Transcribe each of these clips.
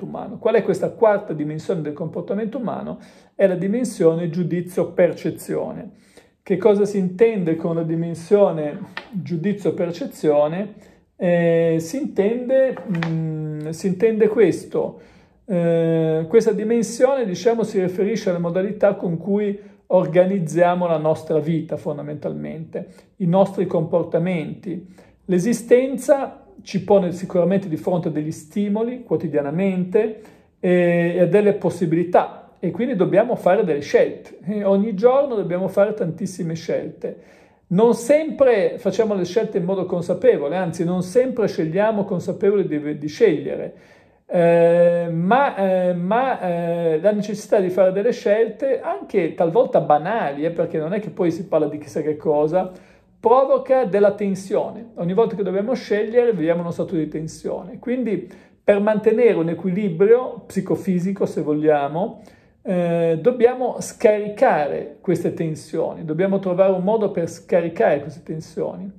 umano. Qual è questa quarta dimensione del comportamento umano? È la dimensione giudizio-percezione. Che cosa si intende con la dimensione giudizio-percezione? Eh, si, mm, si, intende questo. Eh, questa dimensione, diciamo, si riferisce alle modalità con cui organizziamo la nostra vita, fondamentalmente, i nostri comportamenti. L'esistenza ci pone sicuramente di fronte a degli stimoli quotidianamente eh, e, a delle possibilità e quindi dobbiamo fare delle scelte. E ogni giorno dobbiamo fare tantissime scelte. Non sempre facciamo le scelte in modo consapevole, anzi non sempre scegliamo consapevoli di, di scegliere. Eh, ma, eh, ma eh, la necessità di fare delle scelte, anche talvolta banali, eh, perché non è che poi si parla di chissà che cosa, provoca della tensione. Ogni volta che dobbiamo scegliere viviamo uno stato di tensione. Quindi per mantenere un equilibrio psicofisico, se vogliamo, eh, dobbiamo scaricare queste tensioni, dobbiamo trovare un modo per scaricare queste tensioni.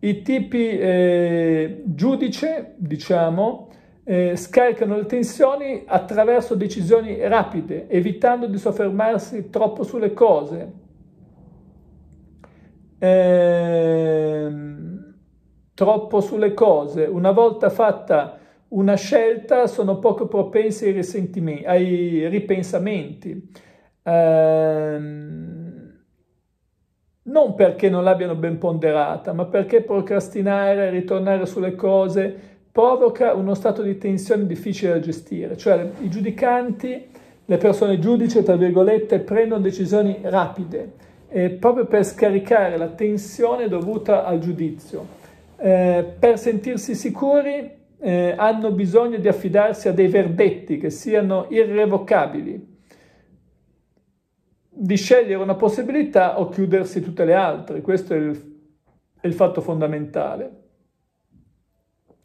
I tipi eh, giudice, diciamo, eh, scaricano le tensioni attraverso decisioni rapide, evitando di soffermarsi troppo sulle cose, ehm, troppo sulle cose. Una volta fatta una scelta sono poco propensi ai, ai ripensamenti. Ehm, non perché non l'abbiano ben ponderata, ma perché procrastinare, ritornare sulle cose provoca uno stato di tensione difficile da gestire, cioè i giudicanti, le persone giudice, tra virgolette, prendono decisioni rapide, eh, proprio per scaricare la tensione dovuta al giudizio. Eh, per sentirsi sicuri eh, hanno bisogno di affidarsi a dei verdetti che siano irrevocabili, di scegliere una possibilità o chiudersi tutte le altre. Questo è il, è il fatto fondamentale.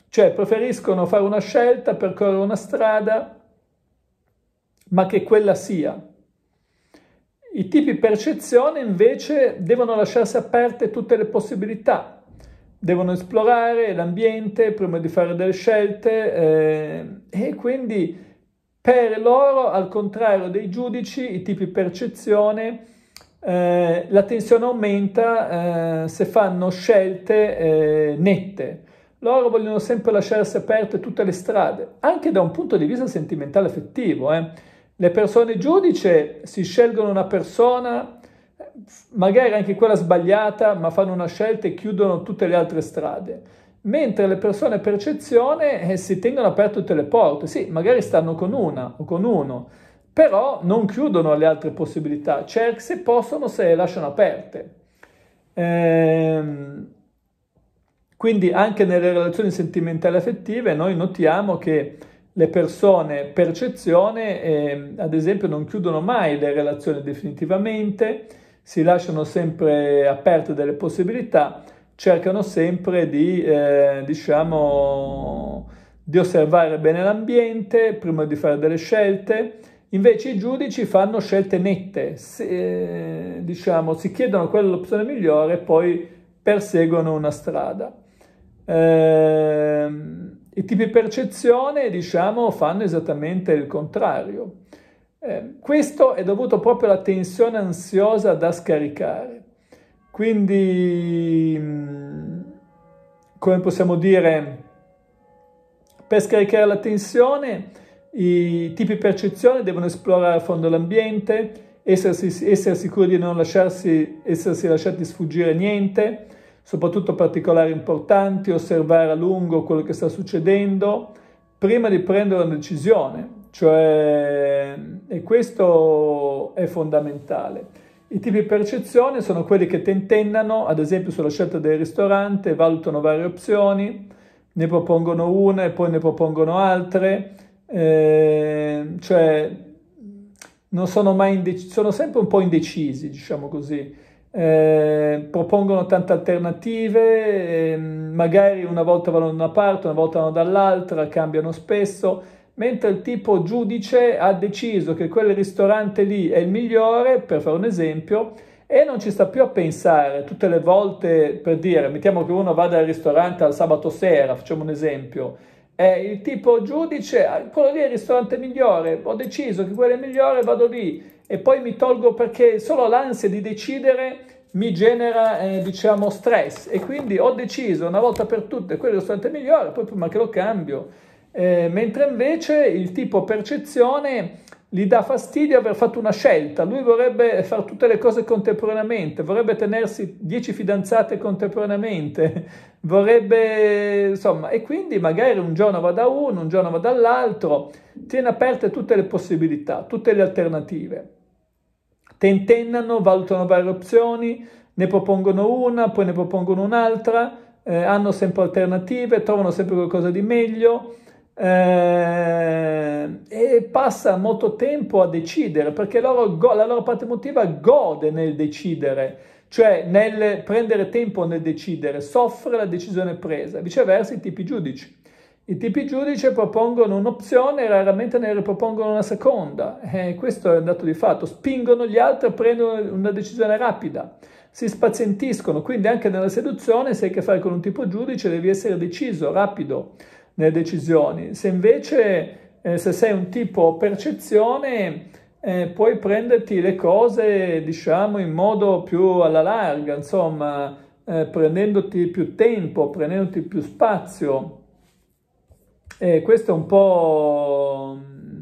Cioè preferiscono fare una scelta, percorrere una strada, ma che quella sia. I tipi percezione invece devono lasciarsi aperte tutte le possibilità, devono esplorare l'ambiente prima di fare delle scelte eh, e quindi per loro, al contrario dei giudici, i tipi percezione, eh, la tensione aumenta eh, se fanno scelte eh, nette. Loro vogliono sempre lasciarsi aperte tutte le strade, anche da un punto di vista sentimentale affettivo. Eh. Le persone giudice si scelgono una persona, magari anche quella sbagliata, ma fanno una scelta e chiudono tutte le altre strade. Mentre le persone percezione eh, si tengono aperte tutte le porte, sì, magari stanno con una o con uno, però non chiudono le altre possibilità, cerc- cioè, se possono se le lasciano aperte. Ehm, quindi anche nelle relazioni sentimentali affettive noi notiamo che le persone percezione, eh, ad esempio, non chiudono mai le relazioni definitivamente, si lasciano sempre aperte delle possibilità, cercano sempre di, eh, diciamo, di osservare bene l'ambiente prima di fare delle scelte. Invece i giudici fanno scelte nette, se, eh, diciamo, si chiedono qual è l'opzione migliore e poi perseguono una strada. Ehm, i tipi percezione, diciamo, fanno esattamente il contrario. Eh, questo è dovuto proprio alla tensione ansiosa da scaricare. Quindi, mm, come possiamo dire, per scaricare la tensione, i tipi percezione devono esplorare a fondo l'ambiente, essersi, essere sicuri di non lasciarsi, essersi lasciati sfuggire niente, soprattutto particolari importanti, osservare a lungo quello che sta succedendo prima di prendere una decisione. Cioè, e questo è fondamentale. I tipi di percezione sono quelli che tentennano, ad esempio sulla scelta del ristorante, valutano varie opzioni, ne propongono una e poi ne propongono altre, eh, cioè non sono mai indecisi, sono sempre un po' indecisi, diciamo così. Eh, propongono tante alternative, eh, magari una volta vanno da una parte, una volta vanno dall'altra, cambiano spesso, mentre il tipo giudice ha deciso che quel ristorante lì è il migliore, per fare un esempio, e non ci sta più a pensare tutte le volte per dire, mettiamo che uno vada al ristorante al sabato sera, facciamo un esempio, eh, il tipo giudice, ah, quello lì è il ristorante migliore, ho deciso che quello è il migliore, vado lì e poi mi tolgo perché solo l'ansia di decidere mi genera, eh, diciamo, stress e quindi ho deciso una volta per tutte quello che è il ristorante migliore, poi prima che lo cambio. Eh, mentre invece il tipo percezione gli dà fastidio aver fatto una scelta, lui vorrebbe fare tutte le cose contemporaneamente, vorrebbe tenersi 10 fidanzate contemporaneamente, vorrebbe insomma, e quindi magari un giorno va da uno, un giorno va dall'altro, tiene aperte tutte le possibilità, tutte le alternative tentennano, valutano varie opzioni, ne propongono una, poi ne propongono un'altra, eh, hanno sempre alternative, trovano sempre qualcosa di meglio eh, e passa molto tempo a decidere perché loro, la loro parte emotiva gode nel decidere, cioè nel prendere tempo nel decidere, soffre la decisione presa, viceversa i tipi giudici i tipi giudice propongono un'opzione e raramente ne ripropongono una seconda. Eh, questo è un dato di fatto. Spingono gli altri a prendere una decisione rapida. Si spazientiscono, quindi anche nella seduzione se hai a che fare con un tipo giudice devi essere deciso, rapido nelle decisioni. Se invece eh, se sei un tipo percezione eh, puoi prenderti le cose diciamo in modo più alla larga, insomma, eh, prendendoti più tempo, prendendoti più spazio e questo è un po' mm,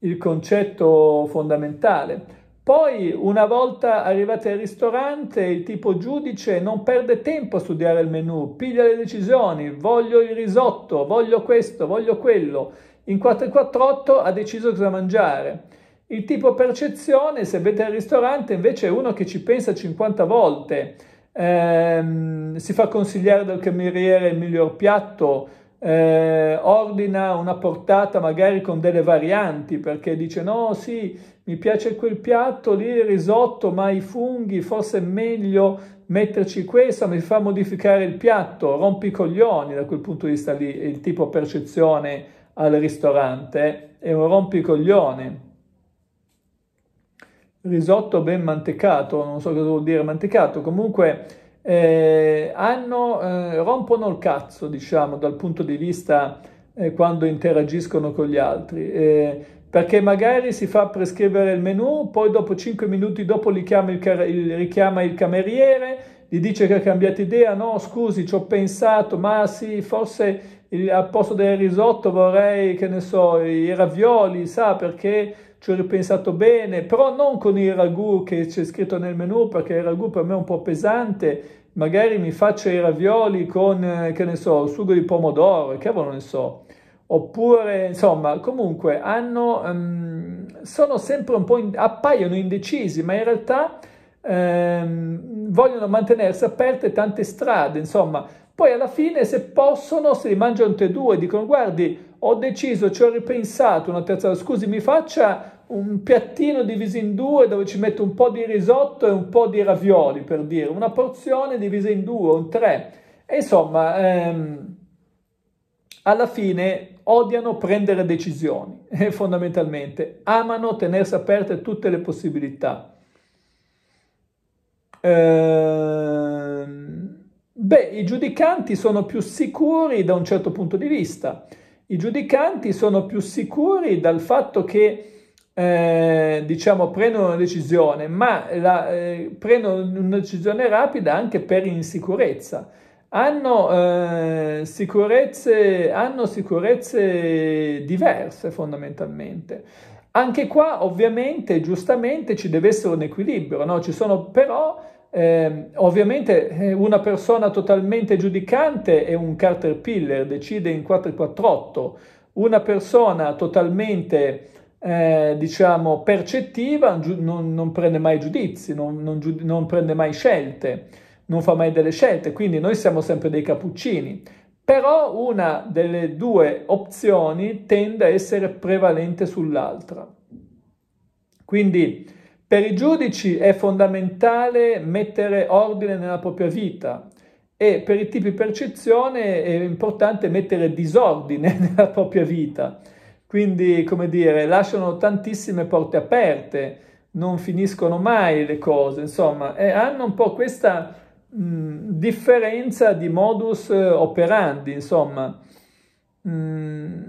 il concetto fondamentale. Poi, una volta arrivati al ristorante, il tipo giudice non perde tempo a studiare il menù, piglia le decisioni, voglio il risotto, voglio questo, voglio quello. In 448 ha deciso cosa mangiare. Il tipo percezione, se avete al ristorante, invece è uno che ci pensa 50 volte. Ehm, si fa consigliare dal cameriere il miglior piatto, eh, ordina una portata magari con delle varianti perché dice no sì mi piace quel piatto lì il risotto ma i funghi forse è meglio metterci questo mi fa modificare il piatto rompi coglioni da quel punto di vista lì il tipo percezione al ristorante è un rompi coglioni risotto ben mantecato non so cosa vuol dire mantecato comunque eh, hanno, eh, rompono il cazzo, diciamo, dal punto di vista eh, quando interagiscono con gli altri. Eh, perché magari si fa prescrivere il menu, poi dopo 5 minuti dopo li il, il, richiama il cameriere, gli dice che ha cambiato idea, no scusi ci ho pensato, ma sì forse il, al posto del risotto vorrei, che ne so, i ravioli, sa perché ci ho ripensato bene, però non con il ragù che c'è scritto nel menù, perché il ragù per me è un po' pesante, magari mi faccio i ravioli con, eh, che ne so, il sugo di pomodoro, che cavolo ne so, oppure, insomma, comunque hanno, um, sono sempre un po', in, appaiono indecisi, ma in realtà... Ehm, vogliono mantenersi aperte tante strade, insomma, poi alla fine, se possono, se li mangiano tutti e due, dicono guardi, ho deciso, ci ho ripensato, una terza, scusi, mi faccia un piattino diviso in due dove ci metto un po' di risotto e un po' di ravioli, per dire, una porzione divisa in due, un tre. E insomma, ehm, alla fine odiano prendere decisioni, eh, fondamentalmente, amano tenersi aperte tutte le possibilità. Ehm Beh, i giudicanti sono più sicuri da un certo punto di vista. I giudicanti sono più sicuri dal fatto che eh, diciamo prendono una decisione, ma la, eh, prendono una decisione rapida anche per insicurezza. Hanno, eh, sicurezze, hanno sicurezze diverse fondamentalmente. Anche qua ovviamente giustamente ci deve essere un equilibrio, no? ci sono però Ehm, eh, ovviamente una persona totalmente giudicante è un caterpillar, decide in 448, una persona totalmente eh, diciamo percettiva non, non, prende mai giudizi, non, non, non prende mai scelte, non fa mai delle scelte, quindi noi siamo sempre dei cappuccini. Però una delle due opzioni tende a essere prevalente sull'altra. Quindi per i giudici è fondamentale mettere ordine nella propria vita e per i tipi percezione è importante mettere disordine nella propria vita. Quindi, come dire, lasciano tantissime porte aperte, non finiscono mai le cose, insomma, e hanno un po' questa mh, mm, differenza di modus operandi, insomma. Mh, mm,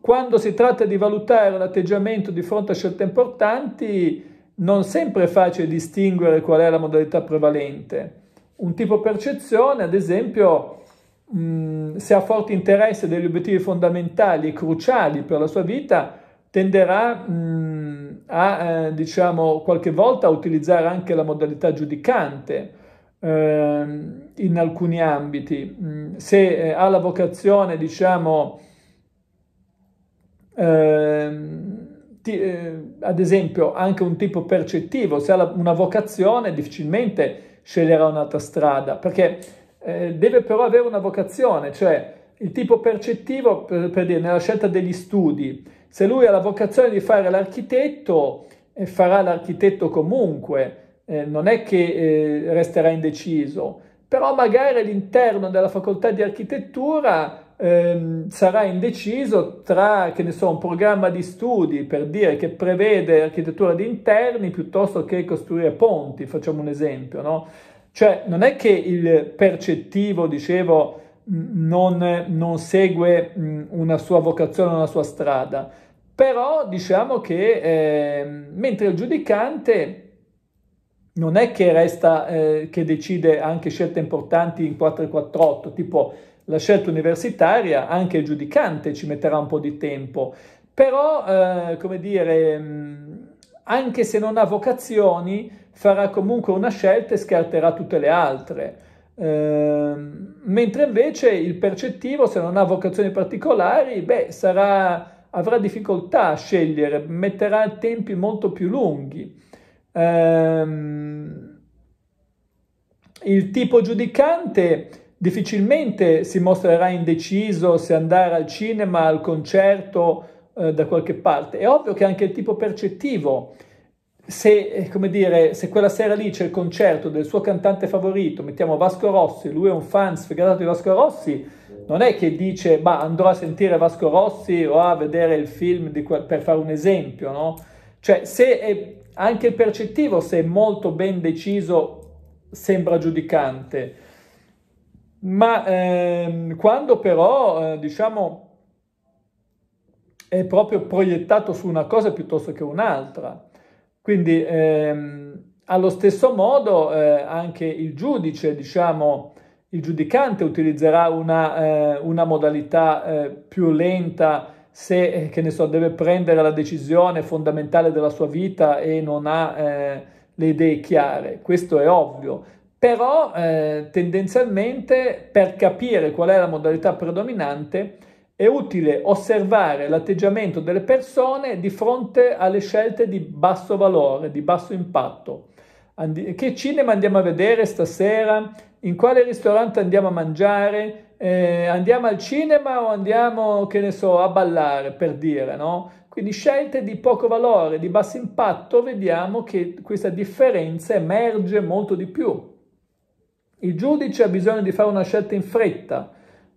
quando si tratta di valutare l'atteggiamento di fronte a scelte importanti, non sempre è facile distinguere qual è la modalità prevalente. Un tipo percezione, ad esempio, mh, mm, se ha forte interesse degli obiettivi fondamentali e cruciali per la sua vita, tenderà mh, mm, a, eh, diciamo, qualche volta a utilizzare anche la modalità giudicante eh, in alcuni ambiti. Mh, mm, se eh, ha la vocazione, diciamo, eh, ti, eh, ad esempio anche un tipo percettivo, se ha una vocazione difficilmente sceglierà un'altra strada, perché eh, deve però avere una vocazione, cioè il tipo percettivo, per, per dire, nella scelta degli studi, se lui ha la vocazione di fare l'architetto, eh, farà l'architetto comunque, eh, non è che eh, resterà indeciso, però magari all'interno della facoltà di architettura ehm, sarà indeciso tra, che ne so, un programma di studi per dire che prevede architettura di interni piuttosto che costruire ponti, facciamo un esempio, no? Cioè non è che il percettivo, dicevo, non, non segue una sua vocazione, una sua strada, però diciamo che eh, mentre il giudicante non è che resta eh, che decide anche scelte importanti in 448, tipo la scelta universitaria, anche il giudicante ci metterà un po' di tempo, però, eh, come dire, mm, anche se non ha vocazioni, farà comunque una scelta e scarterà tutte le altre. Eh, mentre invece il percettivo, se non ha vocazioni particolari, beh, sarà, avrà difficoltà a scegliere, metterà tempi molto più lunghi. Eh, il tipo giudicante difficilmente si mostrerà indeciso se andare al cinema, al concerto, eh, da qualche parte. È ovvio che anche il tipo percettivo, se, eh, come dire, se quella sera lì c'è il concerto del suo cantante favorito, mettiamo Vasco Rossi, lui è un fan sfegatato di Vasco Rossi, non è che dice, ma andrò a sentire Vasco Rossi o a vedere il film quel, per fare un esempio, no? Cioè, se è, anche il percettivo, se è molto ben deciso, sembra giudicante ma ehm, quando però, eh, diciamo, è proprio proiettato su una cosa piuttosto che un'altra. Quindi ehm, allo stesso modo eh, anche il giudice, diciamo, il giudicante utilizzerà una, eh, una modalità eh, più lenta se, eh, che ne so, deve prendere la decisione fondamentale della sua vita e non ha eh, le idee chiare. Questo è ovvio però eh, tendenzialmente per capire qual è la modalità predominante è utile osservare l'atteggiamento delle persone di fronte alle scelte di basso valore, di basso impatto. Andi- che cinema andiamo a vedere stasera? In quale ristorante andiamo a mangiare? Eh, andiamo al cinema o andiamo, che ne so, a ballare per dire, no? Quindi scelte di poco valore, di basso impatto, vediamo che questa differenza emerge molto di più. Il giudice ha bisogno di fare una scelta in fretta,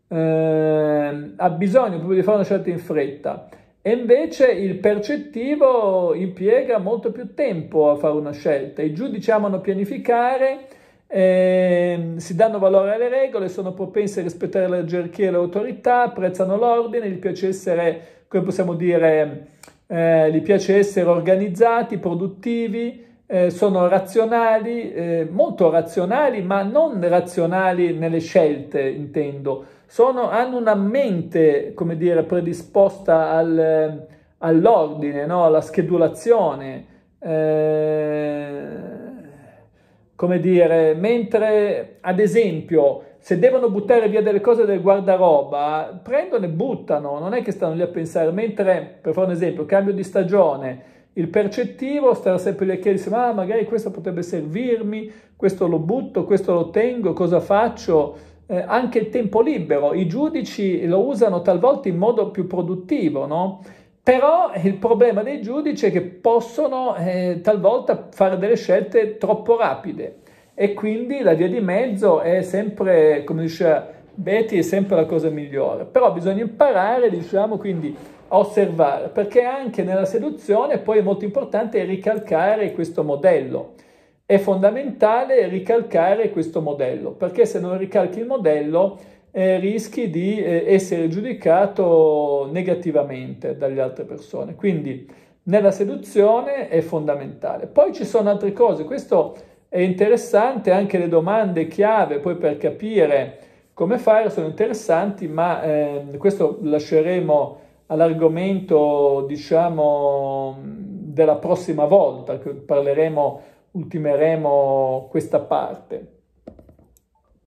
eh, ha bisogno proprio di fare una scelta in fretta e invece il percettivo impiega molto più tempo a fare una scelta. I giudici amano pianificare, eh, si danno valore alle regole, sono propensi a rispettare la gerarchia e le autorità, apprezzano l'ordine, gli piace essere, come possiamo dire, ehm, eh, gli piace essere organizzati, produttivi, eh, sono razionali, eh, molto razionali, ma non razionali nelle scelte, intendo. Sono, hanno una mente, come dire, predisposta al, all'ordine, no? alla schedulazione. Eh, come dire, mentre ad esempio se devono buttare via delle cose del guardaroba, prendono e buttano, non è che stanno lì a pensare, mentre per fare un esempio, cambio di stagione, il percettivo starà sempre lì a chiedersi, ma magari questo potrebbe servirmi, questo lo butto, questo lo tengo, cosa faccio? Eh, anche il tempo libero, i giudici lo usano talvolta in modo più produttivo, no? Però il problema dei giudici è che possono eh, talvolta fare delle scelte troppo rapide e quindi la via di mezzo è sempre, come diceva Betty, è sempre la cosa migliore. Però bisogna imparare, diciamo, quindi osservare, perché anche nella seduzione poi è molto importante ricalcare questo modello. È fondamentale ricalcare questo modello, perché se non ricalchi il modello eh, rischi di eh, essere giudicato negativamente dalle altre persone. Quindi nella seduzione è fondamentale. Poi ci sono altre cose, questo è interessante, anche le domande chiave poi per capire come fare sono interessanti, ma eh, questo lasceremo all'argomento, diciamo, della prossima volta che parleremo, ultimeremo questa parte.